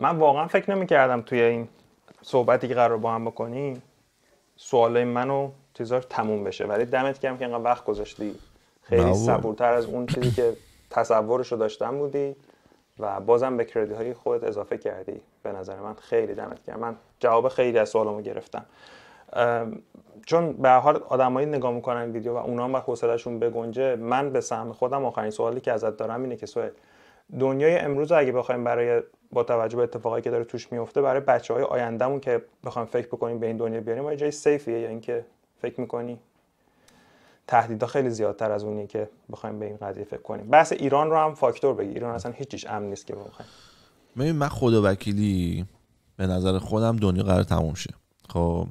من واقعا فکر کردم توی این صحبتی که قرار با هم بکنی سوالای منو چیزاش تموم بشه ولی دمت کم که اینقدر وقت گذاشتی خیلی صبورتر از اون چیزی که تصورش رو داشتم بودی و بازم به کردی های خودت اضافه کردی به نظر من خیلی دمت گرم من جواب خیلی از سوالامو گرفتم چون به حال آدمایی نگاه میکنن ویدیو و اونا هم حوصلهشون بگنجه من به سهم خودم آخرین سوالی که ازت دارم اینه که سوال دنیای امروز اگه بخوایم برای با توجه به اتفاقایی که داره توش میفته برای بچه های آیندهمون که بخوایم فکر بکنیم به این دنیا بیاریم ما جای سیفیه یا اینکه فکر میکنی تهدیدها خیلی زیادتر از اونیه که بخوایم به این قضیه فکر کنیم بحث ایران رو هم فاکتور بگی ایران اصلا هیچیش امن نیست که بخوایم ببین من خدا وکیلی به نظر خودم دنیا قرار تموم شه خب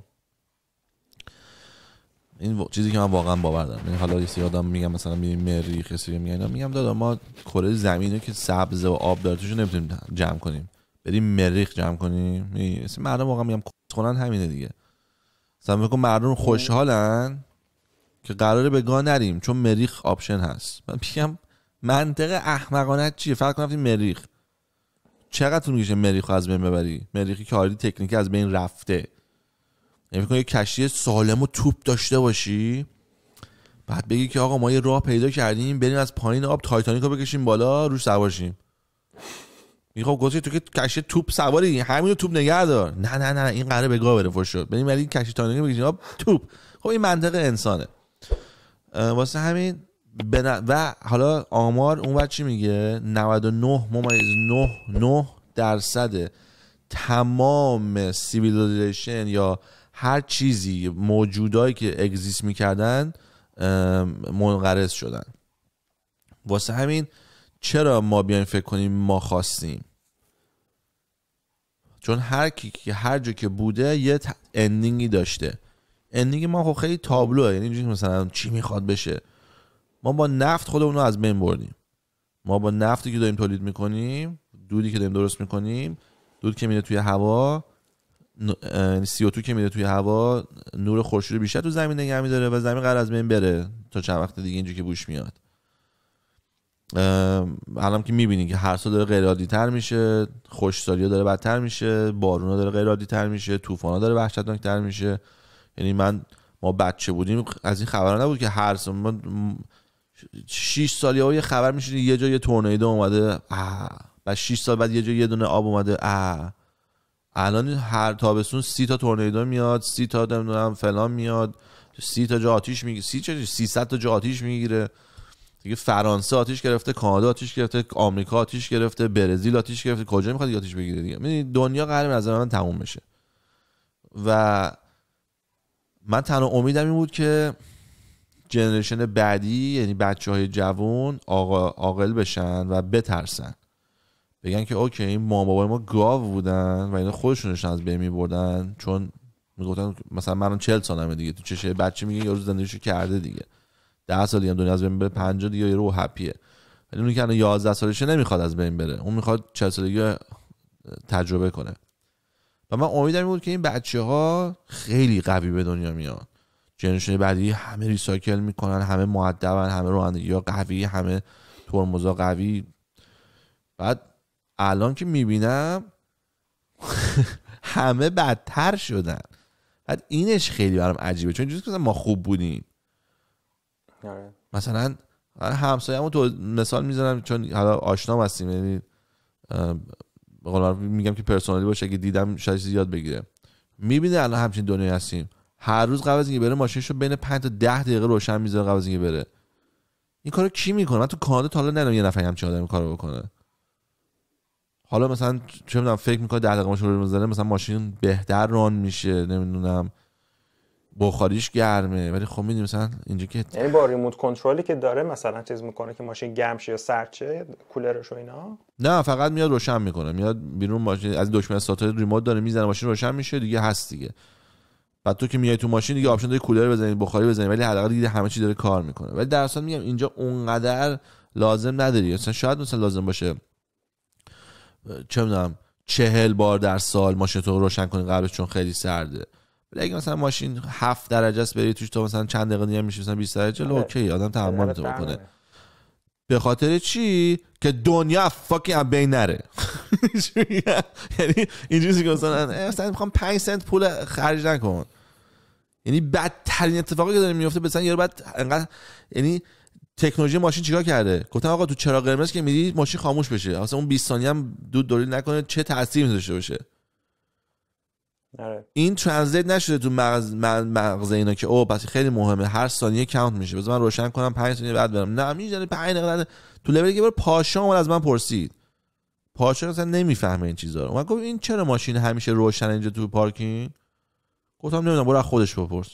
این چیزی که من واقعا باور دارم یعنی حالا یه آدم میگم مثلا میریم مریخ سری میگن میگم دادا ما کره زمینه که سبز و آب داره توش نمیتونیم جمع کنیم بریم مریخ جمع کنیم مثلا مردم واقعا میگم کنن همینه دیگه مثلا میگم مردم خوشحالن خب. که قراره به گا نریم چون مریخ آپشن هست من میگم منطق احمقانه چیه فرق کن مریخ چقدر تو میشه مریخ از بین ببری مریخی که حالی تکنیکی از بین رفته یعنی فکر یه کشتی سالم و توپ داشته باشی بعد بگی که آقا ما یه راه پیدا کردیم بریم از پایین آب تایتانیک رو بکشیم بالا روش سوارشیم میخوام خب گفتی تو که کشتی توپ سواری همین توپ نگه نه نه نه این قراره به گاه بره فوش شد بریم ولی کشتی تایتانیک بکشیم آب توپ خب این منطق انسانه واسه همین و حالا آمار اون چی میگه 99 ممیز 9 9 درصد تمام سیویلیزیشن یا هر چیزی موجودایی که اگزیست میکردن منقرض شدن واسه همین چرا ما بیایم فکر کنیم ما خواستیم چون هر کی که هر جا که بوده یه اندینگی داشته اندینگ ما خب خیلی تابلوه یعنی اینجوری مثلا چی میخواد بشه ما با نفت خودمون رو از بین بردیم ما با نفتی که داریم تولید میکنیم دودی که داریم درست میکنیم دود که میره توی هوا یعنی سی که میده توی هوا نور خورشید رو بیشتر تو زمین نگه میداره و زمین قرار از بین بره تا چند وقت دیگه اینجا که بوش میاد الان که میبینی که هر سال داره غیر تر میشه ها داره بدتر میشه بارونا داره غیر تر میشه طوفانا داره وحشتناک تر میشه یعنی من ما بچه بودیم از این خبر نبود که هر سال ما 6 سالی خبر میشه یه جای یه تورنیدو اومده آه. بعد 6 سال بعد یه جا یه دونه آب اومده آه. الان هر تابستون سی تا تورنیدو میاد سی تا نمیدونم فلان میاد سی تا جا آتیش میگیره سی چه 300 تا جا آتیش میگیره دیگه فرانسه آتیش گرفته کانادا آتیش گرفته آمریکا آتیش گرفته برزیل آتیش گرفته کجا میخواد آتیش بگیره دیگه دنیا قرار من تموم بشه و من تنها امیدم این بود که جنریشن بعدی یعنی بچه های جوان عاقل بشن و بترسن بگن که اوکی این مام بابای ما گاو بودن و اینا خودشونشون از بین بردن چون میگفتن مثلا من 40 سالمه دیگه تو چشه بچه میگه یارو زندگیشو کرده دیگه 10 سال دیگه دنیا از بین بره 50 دیگه یارو هپیه ولی اون که الان 11 سالشه نمیخواد از بین بره اون میخواد 40 سالگی تجربه کنه و من امیدم بود که این بچه ها خیلی قوی به دنیا میان جنشن بعدی همه ریسایکل میکنن همه مؤدبن همه رانندگی قوی همه ترمزا قوی بعد الان که میبینم همه بدتر شدن بعد اینش خیلی برام عجیبه چون چیزی که ما خوب بودیم آره. مثلا آره، همسایه‌مو تو مثال میزنم چون حالا آشنا هستیم یعنی میگم که پرسونالی باشه اگه دیدم شاید یاد بگیره میبینه الان همچین دنیا هستیم هر روز قبل از اینکه بره ماشینشو بین 5 تا 10 دقیقه روشن میذاره قبل از اینکه بره این کارو کی میکنه من تو کانادا تا حالا ندیدم یه نفر همچین آدمی کارو بکنه حالا مثلا چه میدونم فکر میکنه در دقیقه ماشین رو بزنه مثلا ماشین بهتر ران میشه نمیدونم بخاریش گرمه ولی خب میدونی مثلا اینجا که یعنی با ریموت کنترلی که داره مثلا چیز میکنه که ماشین گرم شه یا سرد شه کولرش و اینا نه فقط میاد روشن میکنه میاد بیرون ماشین از دکمه استارتر ریموت داره میزنه ماشین روشن میشه دیگه هست دیگه بعد تو که میای تو ماشین دیگه آپشن داری کولر بزنی بخاری بزنی ولی حداقل دیگه همه چی داره کار میکنه ولی در اصل میگم اینجا اونقدر لازم نداری مثلا شاید مثلا لازم باشه چه میدونم چهل بار در سال ماشین تو روشن کنی قبلش چون خیلی سرده ولی اگه مثلا ماشین هفت درجه است بری توش تو مثلا چند دقیقه دیگه میشه مثلا 20 درجه آره. اوکی آدم تحمل تو بکنه به خاطر چی که دنیا فاکی از بین نره یعنی اینجوری که مثلا مثلا میخوام 5 سنت پول خرج نکن یعنی بدترین اتفاقی که داره میفته مثلا یارو بعد انقدر یعنی تکنولوژی ماشین چیکار کرده گفتم آقا تو چرا قرمز که میدی ماشین خاموش بشه اصلا اون 20 ثانیه هم دود دوری نکنه چه تاثیری میذاشته باشه آره. این ترنسلیت نشده تو مغز مغز اینا که او پس خیلی مهمه هر ثانیه کانت میشه بذار من روشن کنم 5 ثانیه بعد برم نه میزنه 5 یعنی دقیقه تو لول که بر پاشا اومد از من پرسید پاشا اصلا نمیفهمه این چیزا رو من گفت این چرا ماشین همیشه روشن اینجا تو پارکینگ گفتم نمیدونم برو خودش بپرس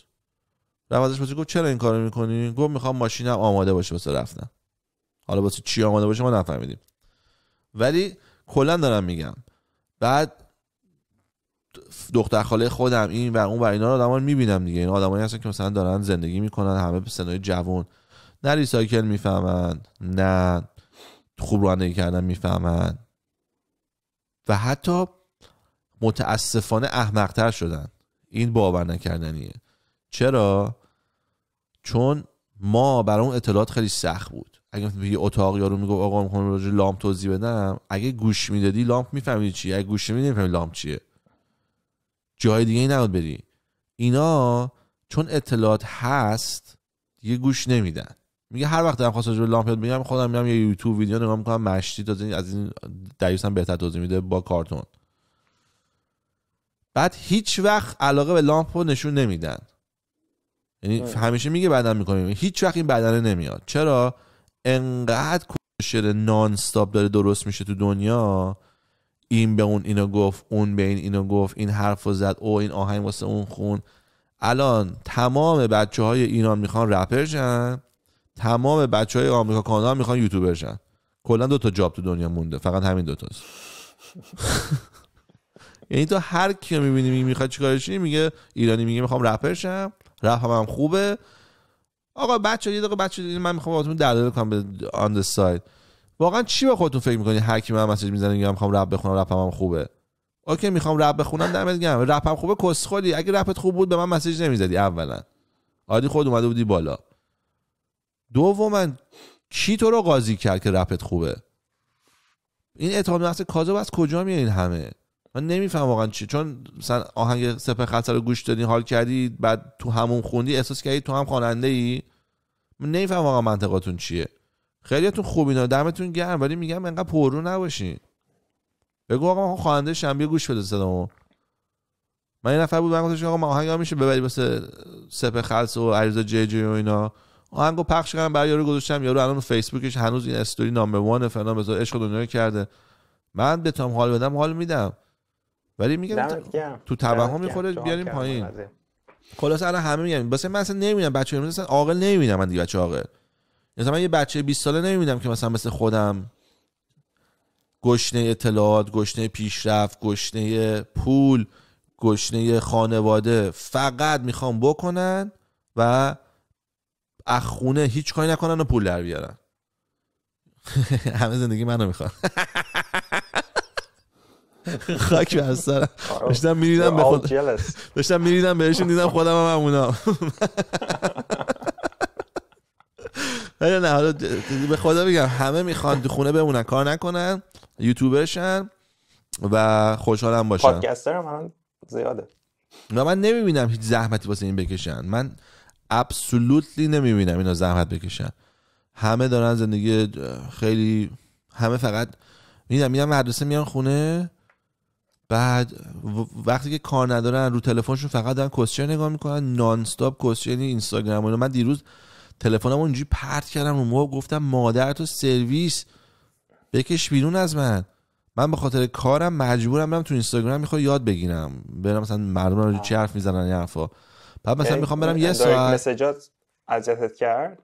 رفت ازش گفت چرا این کارو میکنی گفت میخوام ماشینم آماده باشه واسه رفتن حالا واسه چی آماده باشه ما نفهمیدیم ولی کلا دارم میگم بعد دختر خاله خودم این و اون و اینا رو آدمان میبینم دیگه این آدمایی هستن که مثلا دارن زندگی میکنن همه به سنای جوان نه ریسایکل میفهمن نه خوب رانندگی کردن میفهمن و حتی متاسفانه احمقتر شدن این باور نکردنیه چرا چون ما برای اون اطلاعات خیلی سخت بود اگه یه اتاق یارو میگفت آقا میخوام راجع لامپ توضیح بدم اگه گوش میدادی لامپ میفهمیدی چی اگه گوش نمیدی نمیفهمی لامپ چیه جای دیگه ای نبود بری اینا چون اطلاعات هست یه گوش نمیدن میگه هر وقت دارم خواست راجع به لامپ یاد میگم خودم میرم یه یوتیوب ویدیو نگاه میکنم مشتی تا از این دیوس هم بهتر توضیح میده با کارتون بعد هیچ وقت علاقه به لامپ رو نشون نمیدن یعنی همیشه میگه بدن میکنیم هیچ وقت این بدنه نمیاد چرا انقدر کوشر نانستاپ داره درست میشه تو دنیا این به اون اینو گفت اون به این اینو گفت این حرف زد او این آهنگ واسه اون خون الان تمام بچه های ایران میخوان رپر شن تمام بچه های آمریکا کانادا میخوان یوتیوبر شن کلا دو تا جاب تو دنیا مونده فقط همین دوتاست یعنی تو هر کی میبینی میخواد چیکارش میگه ایرانی میگه میخوام رپر شم رفت هم خوبه آقا بچه یه دقیقه بچه من میخوام باهاتون دلایل کنم به آن ساید واقعا چی به خودتون فکر میکنی هر کی من مسیج میزنه میگم میخوام رپ بخونم رپم هم خوبه اوکی میخوام رپ بخونم دمت گرم رپم خوبه کس خودی اگه رپت خوب بود به من مسیج نمیزدی اولا عادی خود اومده بودی بالا من کی تو رو قاضی کرد که رپت خوبه این اعتماد نفس کاذب از کجا میاد این همه من نمیفهم واقعا چی چون مثلا آهنگ سپه خطر رو گوش دادی حال کردی بعد تو همون خوندی احساس کردی تو هم خواننده ای من نمیفهم واقعا منطقاتون چیه خیلیاتون خوبین دمتون گرم ولی میگم انقدر پررو نباشین بگو آقا من خواننده شنبه گوش بده صدامو من این نفر بود من گفتم آقا ما آهنگ هم میشه ببری واسه سپه خلص و عریضا جی جی و اینا آهنگو پخش کردم برای یارو گذاشتم یارو الان فیسبوکش هنوز این استوری نامبر 1 فلان بزار عشق دنیا کرده من به تام حال بدم حال میدم ولی میگم تو توهم میخوره بیاریم پایین خلاص الان همه میگن واسه من اصلا نمیبینم بچه امروز اصلا عاقل نمیبینم من دیگه بچه عاقل مثلا من یه بچه 20 ساله نمیبینم که مثلا مثل خودم گشنه اطلاعات گشنه پیشرفت گشنه پول گشنه خانواده فقط میخوام بکنن و اخونه هیچ کاری نکنن و پول در بیارن همه زندگی منو میخوان خاک بر سرم آره. داشتم میریدم به خود داشتم میریدم بهشون دیدم خودم هم همونا نه حالا به خدا بگم همه میخوان تو خونه بمونن کار نکنن یوتیوبرشن و خوشحالم باشن پادکستر زیاده و من نمیبینم هیچ زحمتی واسه این بکشن من ابسولوتلی نمیبینم اینا زحمت بکشن همه دارن زندگی خیلی همه فقط میدم میدم مدرسه میان خونه بعد وقتی که کار ندارن رو تلفنشون فقط دارن کوسچر نگاه میکنن نان استاپ کوسچر اینستاگرام من دیروز تلفنمو اونجوری پرت کردم رو موقع گفتم مادر تو سرویس بکش بیرون از من من به خاطر کارم مجبورم برم تو اینستاگرام میخوام یاد بگیرم برم مثلا مردم رو چی حرف میزنن این بعد مثلا یعنی میخوام برم یه ساعت مسیجات اذیتت کرد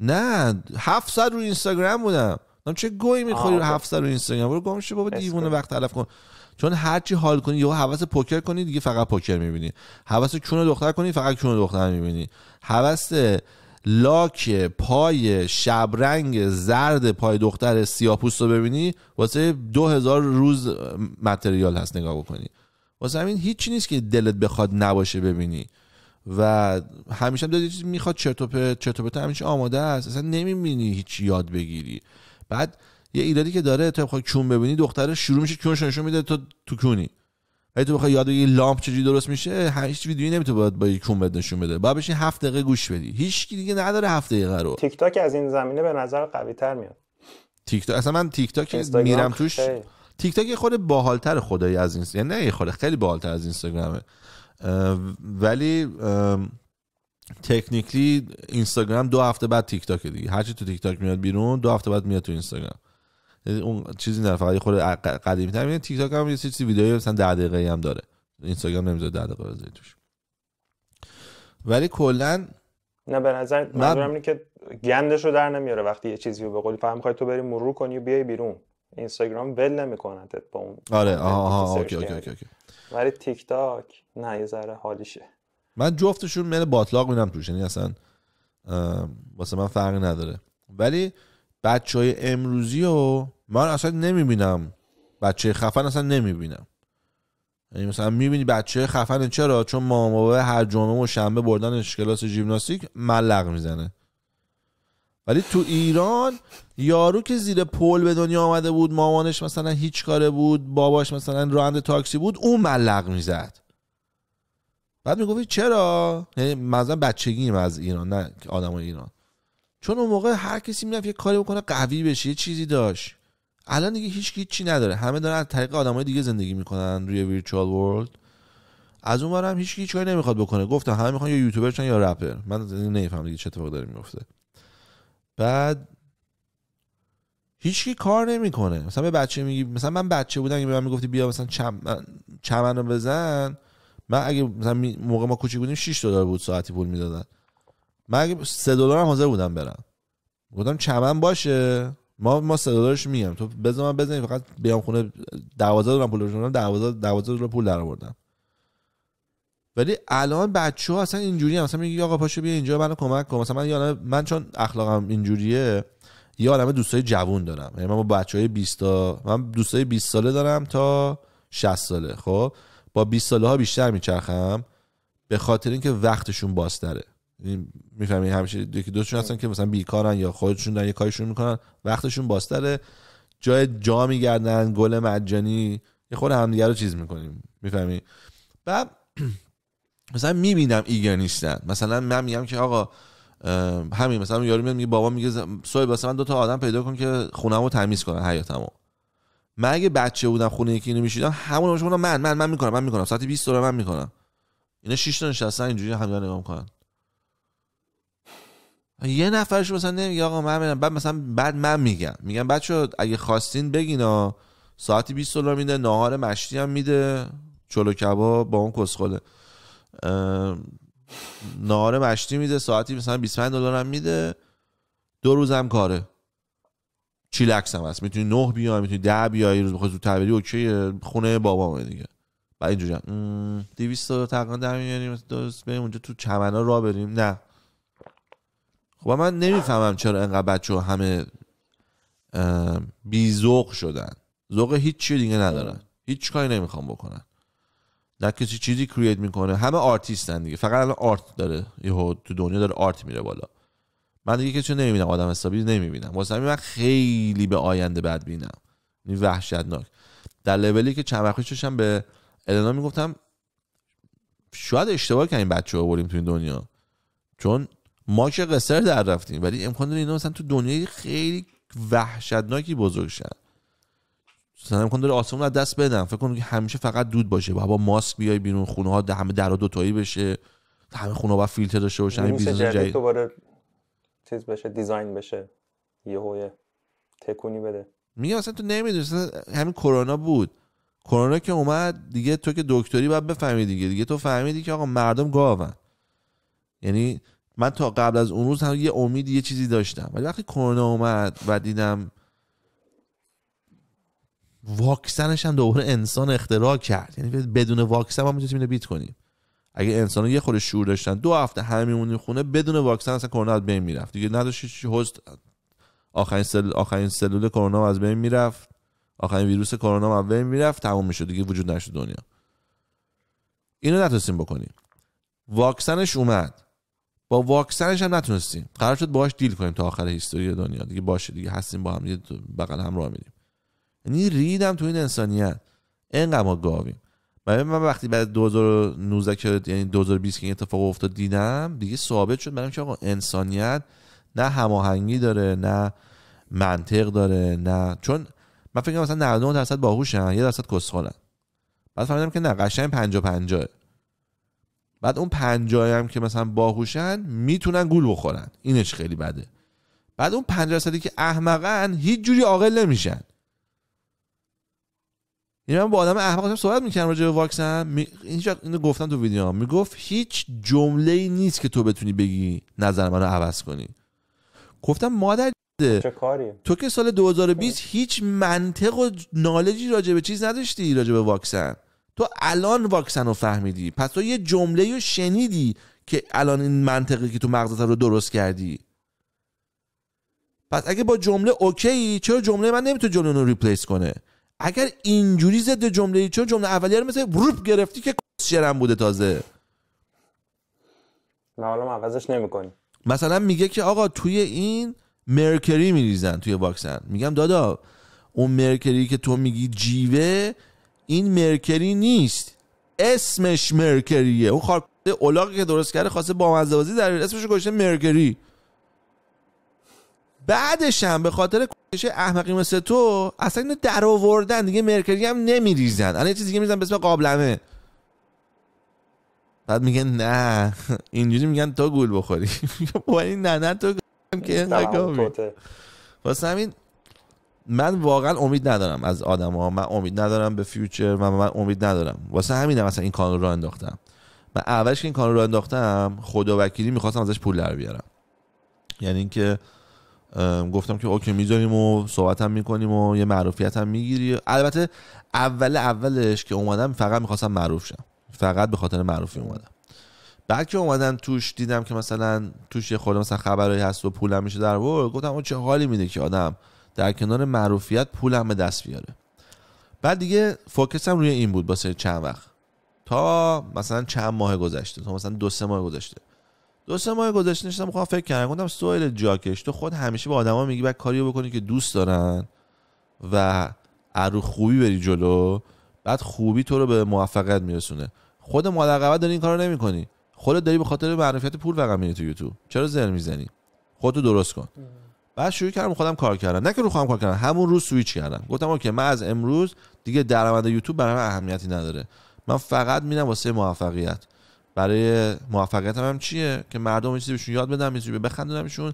نه 700 رو اینستاگرام بودم چه گوی میخوری رو 700 رو اینستاگرام برو گم بابا دیوونه وقت تلف کن چون چی حال کنی یهو حواس پوکر کنی دیگه فقط پوکر میبینی حواس چون دختر کنی فقط چون دختر میبینی حواس لاک پای شبرنگ زرد پای دختر سیاپوست رو ببینی واسه دو هزار روز متریال هست نگاه بکنی واسه همین هیچی نیست که دلت بخواد نباشه ببینی و همیشه هم دادی چیزی میخواد چرتوپه چرتوپه همیشه آماده است اصلا نمیبینی هیچ یاد بگیری بعد یه ایرادی که داره تو بخوای خب کون ببینی دختره شروع میشه کونش نشون میده تو تو کونی اگه تو بخوای یاد یه لامپ چجوری درست میشه هیچ ویدیویی نمیتونه باید با یه کون بد نشون بده بعد بشین 7 دقیقه گوش بدی هیچ کی دیگه نداره 7 دقیقه رو تیک تاک از این زمینه به نظر قوی تر میاد تیک تاک اصلا من تیک تاک میرم توش تیک تاک خود باحالتر خدایی از این یعنی نه خود خیلی باحالتر از اینستاگرامه ولی تکنیکلی اینستاگرام دو هفته بعد تیک تاک دیگه هر هرچی تو تیک تاک میاد بیرون دو هفته بعد میاد تو اینستاگرام یعنی اون چیزی نه فقط خود قدیمی تر میاد تیک تاک هم یه چیزی ویدیو مثلا 10 دقیقه‌ای هم داره اینستاگرام نمیذاره 10 دقیقه بذاری توش ولی کلا نه به نظر منظورم اینه که گندش رو در نمیاره وقتی یه چیزی رو به قول فهم تو بری مرور کنی و بیای بیرون اینستاگرام ول نمیکنتت با اون آره آها آه اوکی اوکی اوکی ولی تیک تاک نه یه ذره حالیشه من جفتشون من باطلاق میرم توش یعنی اصلا واسه من فرقی نداره ولی بچه های امروزی رو من اصلا نمیبینم بچه خفن اصلا نمیبینم یعنی مثلا میبینی بچه خفن چرا چون ماما هر جمعه و شنبه بردن کلاس ژیمناستیک ملق میزنه ولی تو ایران یارو که زیر پل به دنیا آمده بود مامانش مثلا هیچ کاره بود باباش مثلا راند تاکسی بود اون ملق میزد بعد میگفتی چرا یعنی مثلا بچگیم از ایران نه آدم ایران چون اون موقع هر کسی میرفت یه کاری بکنه قوی بشه یه چیزی داشت الان دیگه هیچ چی نداره همه دارن از طریق آدمای دیگه زندگی میکنن روی ویرچوال ورلد از اون برم هیچ چیزی نمیخواد بکنه گفتم همه میخوان یا یوتیوبر یا رپر من نمیفهم دیگه چه اتفاقی داره میفته بعد کی کار نمیکنه مثلا به بچه میگی مثلا من بچه بودم که به من میگفتی بیا مثلا چمن رو بزن من اگه مثلا موقع ما کوچیک بودیم 6 دلار بود ساعتی پول میدادن من اگه 3 دلار هم حاضر بودم برم گفتم چمن باشه ما ما صدادارش میگم تو بذار من بزنی فقط بیام خونه 12 دلار پول روشون 12 12 دلار پول درآوردم ولی الان بچه ها اصلا اینجوری هم مثلا میگه آقا پاشو بیا اینجا منو کمک کن مثلا من من چون اخلاقم اینجوریه یه عالمه دوستای جوون دارم یعنی من با بچهای 20 تا من دوستای 20 ساله دارم تا 60 ساله خب با 20 ساله ها بیشتر میچرخم به خاطر اینکه وقتشون بازتره یعنی میفهمی یعنی همیشه یکی دوشون هستن که مثلا بیکارن یا خودشون دارن یه کارشون میکنن وقتشون باستره جای جا میگردن گل مجانی یه خود همدیگه رو چیز میکنیم میفهمی و مثلا میبینم ایگر نیستن مثلا من میگم که آقا همین مثلا یارو میگه بابا میگه سوی واسه من دو تا آدم پیدا کن که خونمو تمیز کنن حیاتمو من اگه بچه بودم خونه یکی اینو میشیدم همون من من من میکنم من میکنم ساعت 20 داره من میکنم اینا 6 تا نشستن اینجوری همدیگه نگاه میکنن یه نفرش مثلا نمیگه آقا من میرم بعد مثلا بعد من میگم میگم بچه اگه خواستین بگینا ساعتی 20 دلار میده ناهار مشتی هم میده چلو کباب با اون کسخله ناهار مشتی میده ساعتی مثلا 25 دلار هم میده دو روز هم کاره چیلکس هم هست میتونی نه بیای میتونی ده بیای روز بخواد تو بری اوکی خونه بابامه دیگه بعد اینجوری 200 تا تقریبا در میاریم درست بریم اونجا تو چمنا را بریم نه خب من نمیفهمم چرا انقدر بچه ها همه بیزوق شدن ذوق چی دیگه ندارن هیچ کاری نمیخوام بکنن نه کسی چیزی کریت میکنه همه آرتیستن دیگه فقط الان آرت داره یهو تو دنیا داره آرت میره بالا من دیگه کسی نمیبینم آدم حسابی نمیبینم واسه همین من خیلی به آینده بد بینم این وحشتناک در لولی که چند وقت به النا میگفتم شاید اشتباه کردیم بچه ها بریم تو این دنیا چون ما که قصر در رفتیم ولی امکان داره اینا مثلا تو دنیای خیلی وحشتناکی بزرگ شدن مثلا امکان داره آسمون از دست بدن فکر کنم که همیشه فقط دود باشه بابا ماسک بیای بیرون خونه ها همه درا دو تایی بشه همه خونه ها فیلتر داشته باشن این یعنی بیزنس جدید دوباره بشه دیزاین بشه یهو تکونی بده میگه اصلا تو نمیدونی همین کرونا بود کرونا که اومد دیگه تو که دکتری باید بفهمی دیگه دیگه تو فهمیدی که آقا مردم گاون یعنی من تا قبل از اون روز هم یه امید یه چیزی داشتم ولی وقتی کرونا اومد و دیدم واکسنش هم دوباره انسان اختراع کرد یعنی بدون واکسن ما میتونیم بیت کنیم اگه انسان یه خورده شور داشتن دو هفته همه خونه بدون واکسن اصلا کرونا از بین میرفت دیگه چی هست آخرین آخرین سلول کرونا از بین میرفت آخرین ویروس کرونا از بین میرفت تموم میشد دیگه وجود نشد دنیا اینو نتونستیم بکنیم واکسنش اومد با واکسنش هم نتونستیم قرار شد باش دیل کنیم تا آخر هیستوری دنیا دیگه باشه دیگه هستیم با هم یه بغل هم راه میدیم یعنی ریدم تو این انسانیت این ما گاویم من وقتی بعد 2019 که یعنی 2020 که این اتفاق افتاد دیدم دیگه ثابت شد برام که آقا انسانیت نه هماهنگی داره نه منطق داره نه چون من فکر کنم مثلا 99 درصد باهوشن یه درصد کسخالن بعد فهمیدم که نه قشنگ 50 50 بعد اون پنجایی هم که مثلا باهوشن میتونن گول بخورن اینش خیلی بده بعد اون 50 درصدی که احمقن هیچ جوری عاقل نمیشن یعنی من با آدم احمق صحبت میکنم راجع به واکسن می... اینو گفتم تو ویدیوام میگفت هیچ جمله ای نیست که تو بتونی بگی نظر منو عوض کنی گفتم مادر چه تو که سال 2020 هیچ منطق و نالجی راجع به چیز نداشتی راجع به واکسن تو الان واکسن رو فهمیدی پس تو یه جمله رو شنیدی که الان این منطقی که تو مغزت رو درست کردی پس اگه با جمله اوکی چرا جمله من نمیتونه جمله رو ریپلیس کنه اگر اینجوری ضد جمله چرا جمله اولیه رو مثل روپ گرفتی که شرم بوده تازه حالا عوضش مثلا میگه که آقا توی این مرکری میریزن توی واکسن میگم دادا اون مرکری که تو میگی جیوه این مرکری نیست اسمش مرکریه اون خارکده اولاقی که درست کرده خواسته با بازی در اسمش مرکری بعدش هم به خاطر کوشش احمقی مثل تو اصلا اینو در آوردن دیگه مرکری هم نمیریزن الان یه چیزی دیگه میریزن به اسم قابلمه بعد میگن نه اینجوری میگن تو گول بخوری این نه نه تو که واسه همین من واقعا امید ندارم از آدما من امید ندارم به فیوچر و من امید ندارم واسه همینم مثلا این کانال رو انداختم من اولش که این کانال رو انداختم خدا وکیلی میخواستم ازش پول در بیارم یعنی اینکه گفتم که اوکی میذاریم و صحبت هم میکنیم و یه معروفیت هم میگیری البته اول اولش که اومدم فقط میخواستم معروف شم فقط به خاطر معروفی اومدم بعد که اومدم توش دیدم که مثلا توش یه خورده مثلا خبرایی هست و پولم میشه در گفتم چه حالی میده که آدم در کنار معروفیت پول هم به دست بیاره بعد دیگه فوکسم روی این بود باسه چند وقت تا مثلا چند ماه گذشته تا مثلا دو سه ماه گذشته دو سه ماه گذشته نشستم خواهم فکر کردم گفتم سویل جاکش تو خود همیشه به آدما میگی بعد کاریو بکنی که دوست دارن و ارو خوبی بری جلو بعد خوبی تو رو به موفقیت میرسونه خود ملقبت داری این کارو نمیکنی خودت داری به خاطر معرفیت پول فقط میری تو یوتیوب چرا زر میزنی خودتو درست کن بعد شروع کردم خودم کار کردم نه که رو خودم کار کردم همون روز سویچ کردم گفتم اوکی من از امروز دیگه درآمد یوتیوب برای من اهمیتی نداره من فقط میرم واسه موفقیت برای موفقیت هم, هم چیه که مردم یه چیزی بهشون یاد بدم یه چیزی بخندونمشون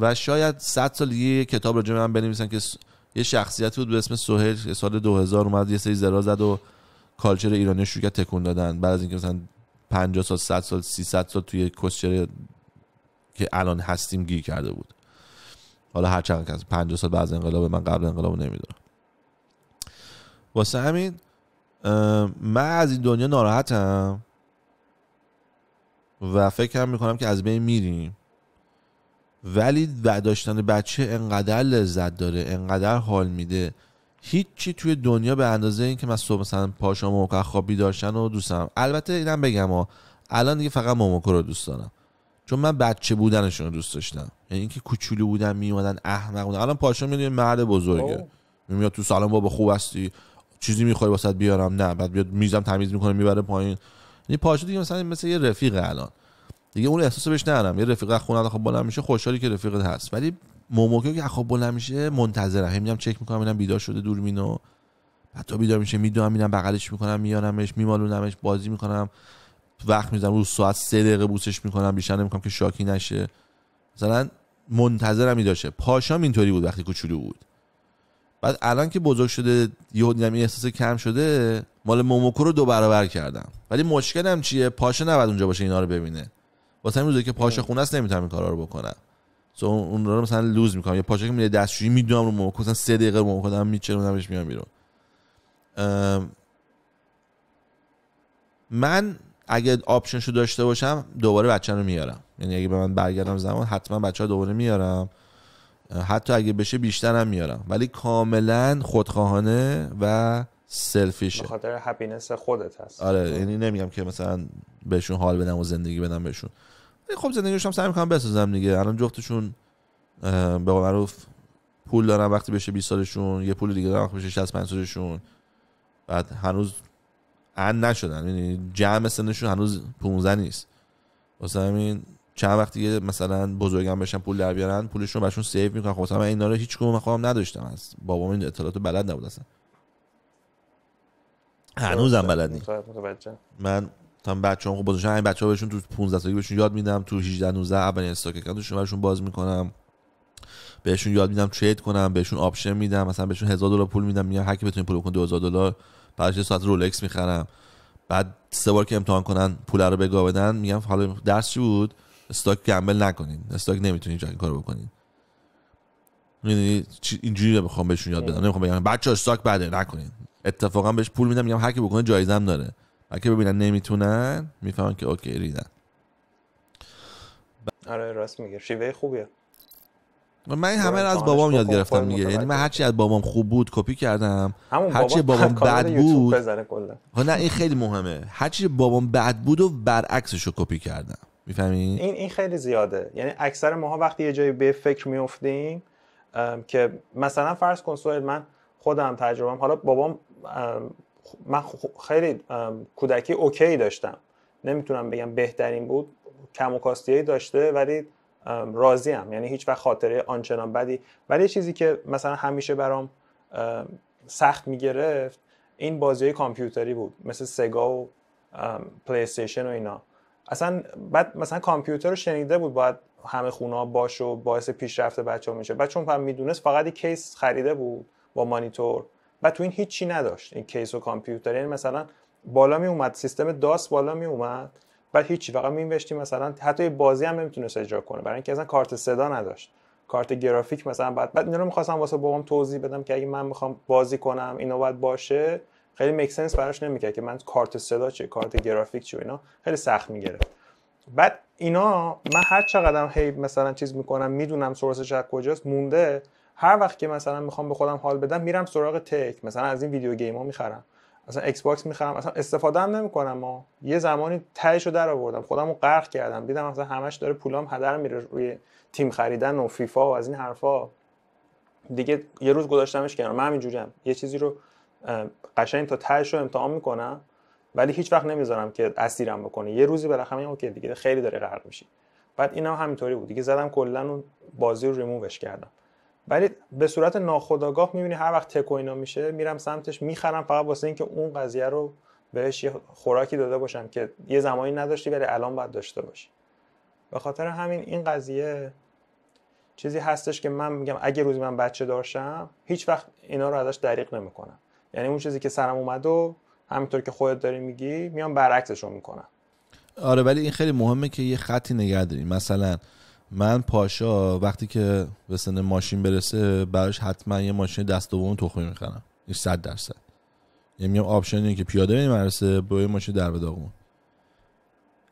و شاید 100 سال دیگه یه کتاب راجع من بنویسن که یه شخصیتی بود به اسم سهیل سال 2000 اومد یه سری زرا زد و کالچر ایرانی شروع تکون دادن بعد از اینکه مثلا 50 سال 100 سال 300 سال توی کوشر که الان هستیم گیر کرده بود حالا هر چند کس 50 سال بعد از انقلاب من قبل انقلاب نمیدونم واسه همین من از این دنیا ناراحتم و فکرم میکنم که از بین میریم ولی و داشتن بچه انقدر لذت داره انقدر حال میده هیچی توی دنیا به اندازه این که من صبح مثلا پاشا و خوابی داشتن و دوستم البته اینم بگم ها الان دیگه فقط موموکو رو دوست دارم چون من بچه بودنشون رو دوست داشتم یعنی اینکه کوچولو بودن میومدن احمق بودن الان پاشا میدونی مرد بزرگه خب. میاد تو سالن بابا خوب هستی چیزی میخوای واسات بیارم نه بعد بیاد میزم تمیز میکنه میبره پایین یعنی پاشا دیگه مثلا مثل یه رفیق الان دیگه اون احساسو بهش ندارم یه رفیق خونه خب بالا میشه خوشحالی که رفیقت هست ولی موموکی که خب بالا میشه منتظرم همینم چک میکنم ببینم بیدار شده دور مینو حتی بیدار میشه میدونم میرم بغلش میکنم میارمش میمالونمش بازی میکنم وقت میذارم رو ساعت سه دقیقه بوسش میکنم بیشتر نمیکنم که شاکی نشه مثلا منتظرم می داشته پاشام اینطوری بود وقتی کوچولو بود بعد الان که بزرگ شده یه دیدم احساس کم شده مال موموکو رو دو برابر کردم ولی مشکلم چیه پاشا نباید اونجا باشه اینا رو ببینه واسه همین روزه که پاشا خونه است نمیتونم این کارا رو بکنم سو اون رو مثلا لوز میکنم یا پاشا که میره دستشویی میدونم رو موموکو مثلا 3 دقیقه رو موموکو دارم میچرونمش میام بیرون من اگه آپشنشو داشته باشم دوباره بچه میارم یعنی اگه به من برگردم زمان حتما بچه ها دوباره میارم حتی اگه بشه بیشترم میارم ولی کاملا خودخواهانه و سلفیشه به خاطر هپینس خودت هست آره یعنی نمیگم که مثلا بهشون حال بدم و زندگی بدم بهشون خب زندگیشم سعی میکنم بسازم دیگه الان جفتشون به قول معروف پول دارن وقتی بشه 20 سالشون یه پول دیگه دارن وقتی بشه 65 سالشون بعد هنوز ان نشدن یعنی جمع سنشون هنوز 15 نیست واسه همین چند وقت یه مثلا بزرگم بشن پول در بیارن پولشون رو سیو میکنن خب من اینا رو هیچ کدوم خودم نداشتم از بابام این اطلاعات بلد نبود اصلا هنوزم بلد نیست من تا بچه‌ام خب بزرگم همین بچه‌ها بهشون تو 15 سالگی بهشون یاد میدم تو 18 19 اولین استاک اکانتشون برشون باز میکنم بهشون یاد میدم ترید کنم بهشون آپشن میدم مثلا بهشون 1000 دلار پول میدم میگم هر کی بتونه پول کنه 2000 دلار بعدش ساعت رولکس میخرم بعد سه بار که امتحان کنن پول رو بگا بدن میگم حالا درس چی بود استاک گمبل نکنین استاک نمیتونین جای کار بکنین یعنی اینجوری بخوام بهشون یاد بدم نمیخوام بگم بچه استاک بده نکنین اتفاقا بهش پول میدم میگم هر کی بکنه جایزم داره اگه ببینن نمیتونن میفهمن که اوکی ریدن آره راست میگه شیوه خوبیه من همه رو از بابام یاد گرفتم میگه یعنی من هرچی از بابام خوب بود کپی کردم هرچی بابام بد بود خب نه این خیلی مهمه هرچی بابام بد بود و برعکسش رو کپی کردم میفهمی این این خیلی زیاده یعنی اکثر ماها وقتی یه جایی به فکر میافتیم که مثلا فرض کن سوید من خودم تجربه حالا بابام من خیلی کودکی اوکی داشتم نمیتونم بگم بهترین بود کم و داشته ولی راضی هم یعنی هیچ وقت خاطره آنچنان بدی ولی چیزی که مثلا همیشه برام سخت میگرفت این بازی کامپیوتری بود مثل سگا و پلی و اینا اصلا بعد مثلا کامپیوتر رو شنیده بود باید همه خونه باشه و باعث پیشرفت بچه ها میشه بعد چون میدونست فقط یک کیس خریده بود با مانیتور و تو این هیچی نداشت این کیس و کامپیوتر یعنی مثلا بالا می اومد سیستم داس بالا می اومد بعد هیچی فقط می مثلا حتی یه بازی هم نمیتونست اجرا کنه برای اینکه اصلا کارت صدا نداشت کارت گرافیک مثلا بعد بعد اینا رو میخواستم واسه بابام توضیح بدم که اگه من میخوام بازی کنم اینو باید باشه خیلی مکسنس براش نمیکرد که من کارت صدا چه، کارت گرافیک چیه اینا خیلی سخت میگرفت بعد اینا من هر قدم هی مثلا چیز میکنم میدونم سورسش از کجاست مونده هر وقت که مثلا میخوام به خودم حال بدم میرم سراغ تک مثلا از این ویدیو گیم ها میخرم اصلا ایکس باکس میخرم اصلا استفاده هم نمیکنم ما یه زمانی تهش رو در آوردم خودم رو غرق کردم دیدم اصلا همش داره پولام هدر میره روی تیم خریدن و فیفا و از این حرفا دیگه یه روز گذاشتمش کنار من یه چیزی رو قشنگ تا تهش رو امتحان میکنم ولی هیچ وقت نمیذارم که اسیرم بکنه یه روزی بالاخره میگم اوکی دیگه خیلی داره غرق میشی بعد اینا هم همینطوری بود دیگه زدم کلا اون بازی رو ریمووش کردم ولی به صورت ناخودآگاه میبینی هر وقت تکو اینا میشه میرم سمتش میخرم فقط واسه اینکه اون قضیه رو بهش یه خوراکی داده باشم که یه زمانی نداشتی ولی الان باید داشته باشی به خاطر همین این قضیه چیزی هستش که من میگم اگه روزی من بچه داشتم هیچ وقت اینا رو ازش دریغ نمیکنم یعنی اون چیزی که سرم اومد و همینطور که خودت داری میگی میام برعکسش رو میکنم آره ولی این خیلی مهمه که یه خطی نگه داری مثلا من پاشا وقتی که به سن ماشین برسه براش حتما یه ماشین دست دوم تخمی میخرم این صد درصد یعنی آپشن آپشنیه که پیاده بریم مدرسه با یه ماشین در بداغون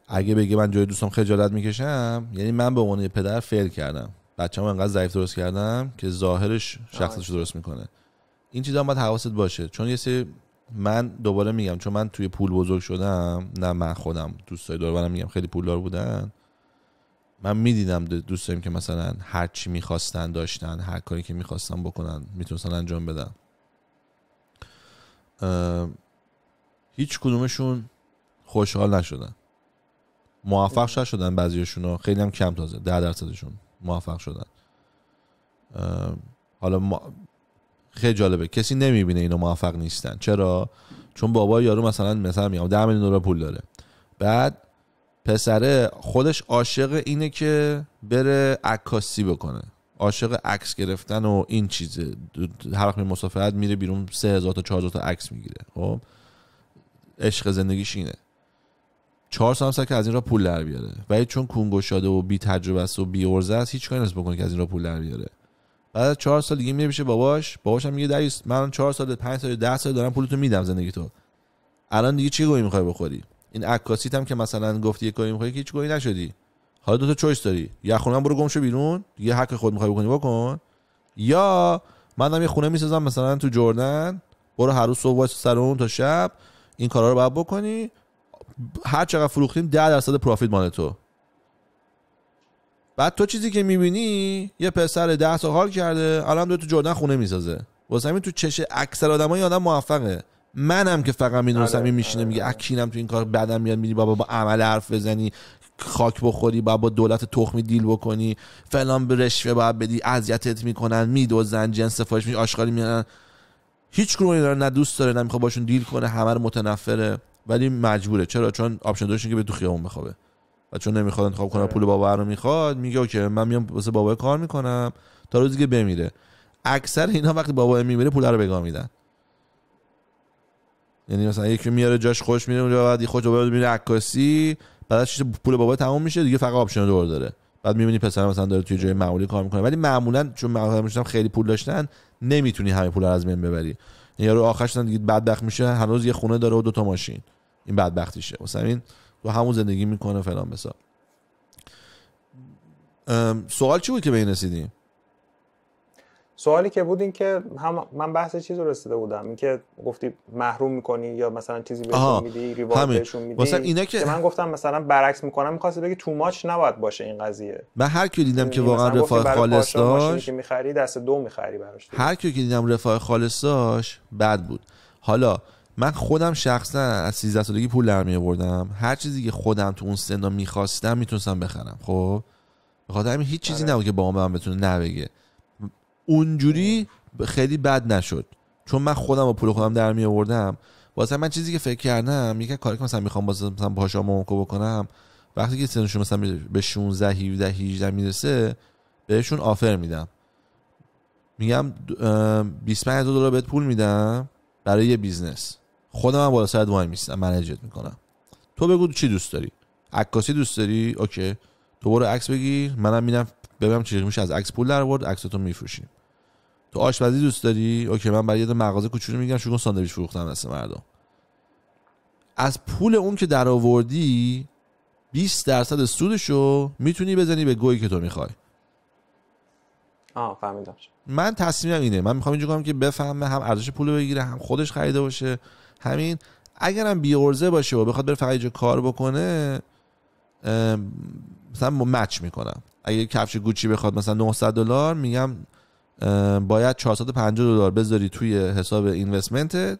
اگه بگه من جای دوستم خجالت میکشم یعنی من به عنوان پدر فیل کردم بچه‌مو انقدر ضعیف درست کردم که ظاهرش شخصش درست میکنه این چیزا باید حواست باشه چون یه سری من دوباره میگم چون من توی پول بزرگ شدم نه من خودم دوستای دور میگم خیلی پولدار بودن من میدیدم دوستایم که مثلا هر چی میخواستن داشتن هر کاری که میخواستن بکنن میتونستن انجام بدن هیچ کدومشون خوشحال نشدن موفق خب. شدن بعضیشون رو خیلی هم کم تازه ده درصدشون موفق شدن حالا خیلی جالبه کسی نمیبینه اینو موفق نیستن چرا چون بابا یارو مثلا مثلا میام 10 میلیون دلار پول داره بعد پسره خودش عاشق اینه که بره عکاسی بکنه عاشق عکس گرفتن و این چیزه هر وقت مسافرت میره بیرون 3000 تا 4000 تا عکس میگیره خب عشق زندگیش اینه چهار سال که از این را پول در بیاره ولی چون کنگو شده و بی تجربه است و بی ارزه است هیچ کاری نیست بکنه که از این را پول در بیاره بعد از چهار سال دیگه میره باباش باباش هم میگه من چهار سال پنج سال ده سال دارم پولتو میدم زندگی تو الان دیگه چی گویی میخوای بخوری این عکاسیت هم که مثلا گفتی یه گویی میخوای که هیچ گویی نشدی حالا دو تا چویس داری یا خونه برو گمشو شو بیرون یه حق خود میخوای بکنی بکن یا منم یه خونه میسازم مثلا تو جردن برو هر روز صبح سر اون تا شب این کارا رو باید بکنی هر چقدر فروختیم 10 درصد پروفیت مال تو بعد تو چیزی که میبینی یه پسر ده تا حال کرده الان دو تو جردن خونه میسازه واسه همین تو چش اکثر آدمای آدم موفقه منم که فقط میدونستم این آره، میشینه آره، میگه آره. اکینم تو این کار بعدم میاد میری بابا با عمل حرف بزنی خاک بخوری بابا با دولت تخمی دیل بکنی فلان به رشوه باید بدی اذیتت میکنن میدوزن جنس سفارش میشه آشغالی میانن هیچ گروهی داره نه دوست داره نه باشون دیل کنه همه رو متنفره ولی مجبوره چرا چون آپشن دوشون که به تو خیابون بخوابه چون نمیخواد انتخاب کنه آره. پول بابا رو میخواد میگه اوکی من میام واسه بابا کار میکنم تا روزی که بمیره اکثر اینا وقتی بابا میمیره پول رو بگاه میدن یعنی مثلا یکی میاره جاش خوش میره اونجا بعد خودش بابا میره عکاسی بعدش پول بابا تموم میشه دیگه فقط آپشن دور داره بعد میبینی پسر مثلا داره توی جای معمولی کار میکنه ولی معمولا چون معمولا خیلی پول داشتن نمیتونی همه پول رو از بین ببری یارو آخرش دیگه بدبخت میشه هنوز یه خونه داره و دو تا ماشین این بدبختیشه مثلا این تو همون زندگی میکنه فلان بسا سوال چی بود که به این سوالی که بود این که هم من بحث چیز رو رسیده بودم این که گفتی محروم میکنی یا مثلا چیزی بهشون میدی ریوارد بهشون میدی مثلا اینا که... من گفتم مثلا برعکس میکنم میخواستی بگی تو ماچ نباید باشه این قضیه من هر کی دیدم که یعنی واقعا رفاه خالص داشت که میخری دست دو میخری براش هر کی که دیدم رفاه خالص داشت بد بود حالا من خودم شخصا از 13 سالگی پول در آوردم هر چیزی که خودم تو اون سنا میخواستم میتونستم بخرم خب به خاطر همین هیچ چیزی آره. نبود که با من بتونه نبگه اونجوری خیلی بد نشد چون من خودم با پول خودم در آوردم واسه من چیزی که فکر کردم یک کاری که مثلا میخوام واسه مثلا پاشا مونکو بکنم وقتی که سنشون مثلا به 16 17 18 میرسه بهشون آفر میدم میگم 25 دلار بهت پول میدم برای یه بیزنس خودم هم بالا سرت وای میستم منیجت میکنم تو بگو چی دوست داری عکاسی دوست داری اوکی تو برو عکس بگیر منم میرم ببینم چی میشه از عکس پول در آورد عکساتو میفروشیم تو آشپزی دوست داری اوکی من برای یه مغازه کوچولو میگم شو ساندویچ فروختم دست مردم از پول اون که در آوردی 20 درصد سودشو میتونی بزنی به گویی که تو میخوای آه فهمیدم من تصمیمم اینه من میخوام اینجا کنم که بفهمه هم ارزش پول بگیره هم خودش خریده باشه همین اگرم بی عرضه باشه و بخواد بره فقط کار بکنه مثلا مچ میکنم اگه کفش گوچی بخواد مثلا 900 دلار میگم باید 450 دلار بذاری توی حساب اینوستمنتت